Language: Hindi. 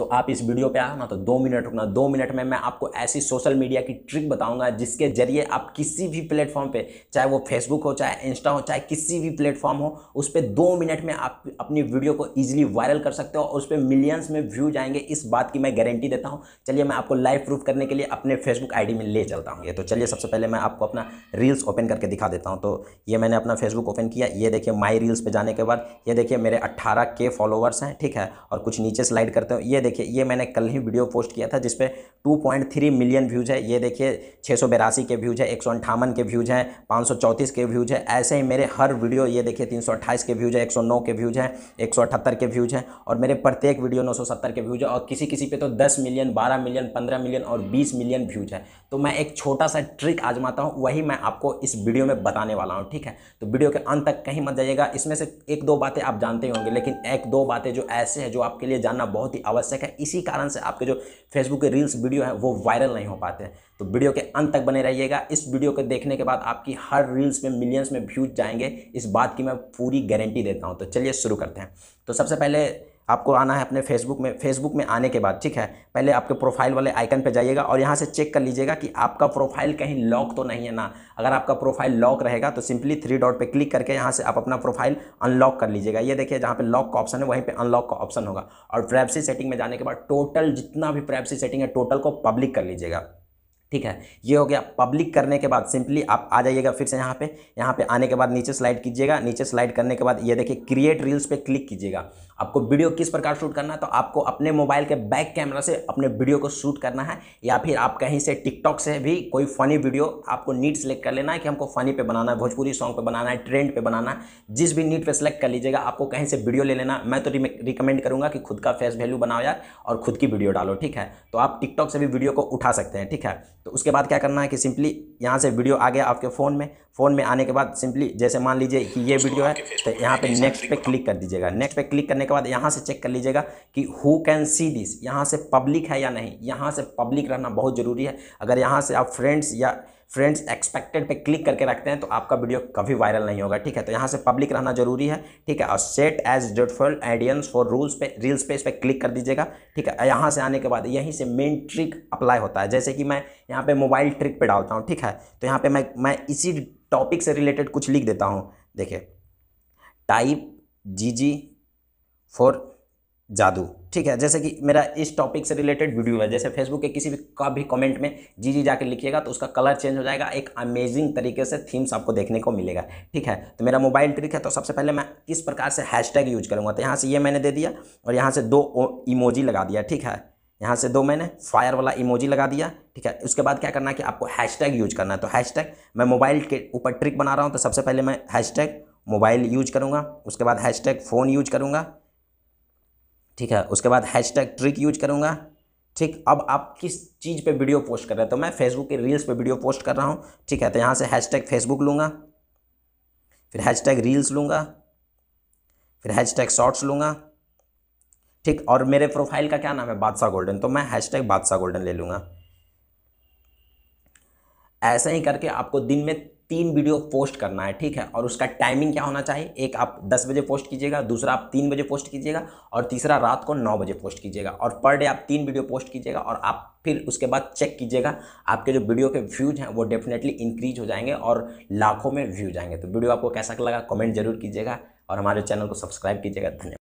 तो आप इस वीडियो पे आना ना तो दो मिनट रुकना दो मिनट में मैं आपको ऐसी सोशल मीडिया की ट्रिक बताऊंगा जिसके जरिए आप किसी भी प्लेटफॉर्म पे चाहे वो फेसबुक हो चाहे इंस्टा हो चाहे किसी भी प्लेटफॉर्म हो उस पर दो मिनट में आप अपनी वीडियो को ईजिली वायरल कर सकते हो और उस पर मिलियंस में व्यू जाएंगे इस बात की मैं गारंटी देता हूँ चलिए मैं आपको लाइव प्रूफ करने के लिए अपने फेसबुक आई में ले चलता हूँ ये तो चलिए सबसे पहले मैं आपको अपना रील्स ओपन करके दिखा देता हूँ तो ये मैंने अपना फेसबुक ओपन किया ये देखिए माई रील्स पर जाने के बाद ये देखिए मेरे अट्ठारह के हैं ठीक है और कुछ नीचे स्लाइड करते हो ये देखिए ये मैंने कल ही वीडियो पोस्ट किया था जिसपे 2.3 मिलियन व्यूज़ है ये देखिए छः के व्यूज़ है एक के व्यूज़ हैं पाँच के व्यूज़ है ऐसे ही मेरे हर वीडियो ये देखिए तीन के व्यूज़ है एक के व्यूज़ हैं एक के व्यूज़ हैं और मेरे प्रत्येक वीडियो नौ के व्यूज़ है और किसी किसी पर तो दस मिलियन बारह मिलियन पंद्रह मिलियन और बीस मिलियन व्यूज़ है तो मैं एक छोटा सा ट्रिक आजमाता हूँ वही मैं आपको इस वीडियो में बताने वाला हूँ ठीक है तो वीडियो के अंत तक कहीं मत जाइएगा इसमें से एक दो बातें आप जानते होंगे लेकिन एक दो बातें जो ऐसे हैं जो आपके लिए जानना बहुत ही आवश्यक आवश्यक है इसी कारण से आपके जो फेसबुक के रील्स वीडियो है वो वायरल नहीं हो पाते हैं तो वीडियो के अंत तक बने रहिएगा इस वीडियो को देखने के बाद आपकी हर रील्स में मिलियंस में व्यूज जाएंगे इस बात की मैं पूरी गारंटी देता हूँ तो चलिए शुरू करते हैं तो सबसे पहले आपको आना है अपने फेसबुक में फेसबुक में आने के बाद ठीक है पहले आपके प्रोफाइल वाले आइकन पर जाइएगा और यहाँ से चेक कर लीजिएगा कि आपका प्रोफाइल कहीं लॉक तो नहीं है ना अगर आपका प्रोफाइल लॉक रहेगा तो सिंपली थ्री डॉट पे क्लिक करके यहाँ से आप अपना प्रोफाइल अनलॉक कर लीजिएगा ये देखिए जहाँ पे लॉक का ऑप्शन है वहीं पर अनलॉक का ऑप्शन होगा और प्राइवेसी सेटिंग में जाने के बाद टोटल जितना भी प्राइवेसी सेटिंग है टोटल को पब्लिक कर लीजिएगा ठीक है ये हो गया पब्लिक करने के बाद सिंपली आप आ जाइएगा फिर से यहाँ पे यहाँ पे आने के बाद नीचे स्लाइड कीजिएगा नीचे स्लाइड करने के बाद ये देखिए क्रिएट रील्स पे क्लिक कीजिएगा आपको वीडियो किस प्रकार शूट करना है तो आपको अपने मोबाइल के बैक कैमरा से अपने वीडियो को शूट करना है या फिर आप कहीं से टिकटॉक से भी कोई फ़नी वीडियो आपको नीट सेलेक्ट कर लेना है कि हमको फ़नी पे बनाना है भोजपुरी सॉन्ग पे बनाना है ट्रेंड पे बनाना है जिस भी नीट पे सेलेक्ट कर लीजिएगा आपको कहीं से वीडियो ले लेना मैं तो रिकमेंड करूँगा कि खुद का फेस वैल्यू बनाओ यार और खुद की वीडियो डालो ठीक है तो आप टिकटॉक से भी वीडियो को उठा सकते हैं ठीक है तो उसके बाद क्या करना है कि सिंपली यहाँ से वीडियो आ गया आपके फ़ोन में फ़ोन में आने के बाद सिंपली जैसे मान लीजिए कि ये वीडियो है तो यहाँ पर नेक्स्ट पर क्लिक कर दीजिएगा नेक्स्ट पर क्लिक करने के बाद यहाँ से चेक कर लीजिएगा कि हु कैन सी दिस यहाँ से पब्लिक है या नहीं यहाँ से पब्लिक रहना बहुत ज़रूरी है अगर यहाँ से आप फ्रेंड्स या फ्रेंड्स एक्सपेक्टेड पे क्लिक करके रखते हैं तो आपका वीडियो कभी वायरल नहीं होगा ठीक है तो यहाँ से पब्लिक रहना जरूरी है ठीक है और set as default audience for rules पे रील्स पे इस पर क्लिक कर दीजिएगा ठीक है यहाँ से आने के बाद यहीं से मेन ट्रिक अप्लाई होता है जैसे कि मैं यहाँ पे मोबाइल ट्रिक पे डालता हूँ ठीक है तो यहाँ पर मैं मैं इसी टॉपिक से रिलेटेड कुछ लिख देता हूँ देखिए टाइप जी जी फॉर जादू ठीक है जैसे कि मेरा इस टॉपिक से रिलेटेड वीडियो है जैसे फेसबुक के किसी भी का भी कमेंट में जी जी जाके लिखिएगा तो उसका कलर चेंज हो जाएगा एक अमेजिंग तरीके से थीम्स आपको देखने को मिलेगा ठीक है तो मेरा मोबाइल ट्रिक है तो सबसे पहले मैं किस प्रकार से हैशटैग यूज करूँगा तो यहाँ से ये मैंने दे दिया और यहाँ से दो इमोजी लगा दिया ठीक है यहाँ से दो मैंने फायर वाला इमोजी लगा दिया ठीक है उसके बाद क्या करना है कि आपको हैशटैग यूज करना है तो हैशटैग मैं मोबाइल के ऊपर ट्रिक बना रहा हूँ तो सबसे पहले मैं हैशटैग मोबाइल यूज करूँगा उसके बाद हैशटैग फ़ोन यूज करूँगा ठीक है उसके बाद हैश टैग ट्रिक यूज करूँगा ठीक अब आप किस चीज़ पे वीडियो पोस्ट कर रहे हैं तो मैं फेसबुक के रील्स पे वीडियो पोस्ट कर रहा हूँ ठीक है तो यहाँ से हैश टैग फेसबुक लूँगा फिर हैश टैग रील्स लूँगा फिर हैश टैग शॉर्ट्स लूँगा ठीक और मेरे प्रोफाइल का क्या नाम है बादशाह गोल्डन तो मैं हैश टैग बादशाह गोल्डन ले लूँगा ऐसे ही करके आपको दिन में तीन वीडियो पोस्ट करना है ठीक है और उसका टाइमिंग क्या होना चाहिए एक आप 10 बजे पोस्ट कीजिएगा दूसरा आप 3 बजे पोस्ट कीजिएगा और तीसरा रात को 9 बजे पोस्ट कीजिएगा और पर डे आप तीन वीडियो पोस्ट कीजिएगा और आप फिर उसके बाद चेक कीजिएगा आपके जो वीडियो के व्यूज हैं वो डेफिनेटली इंक्रीज हो जाएंगे और लाखों में व्यूज आएंगे तो वीडियो आपको कैसा लगा कॉमेंट जरूर कीजिएगा और हमारे चैनल को सब्सक्राइब कीजिएगा धन्यवाद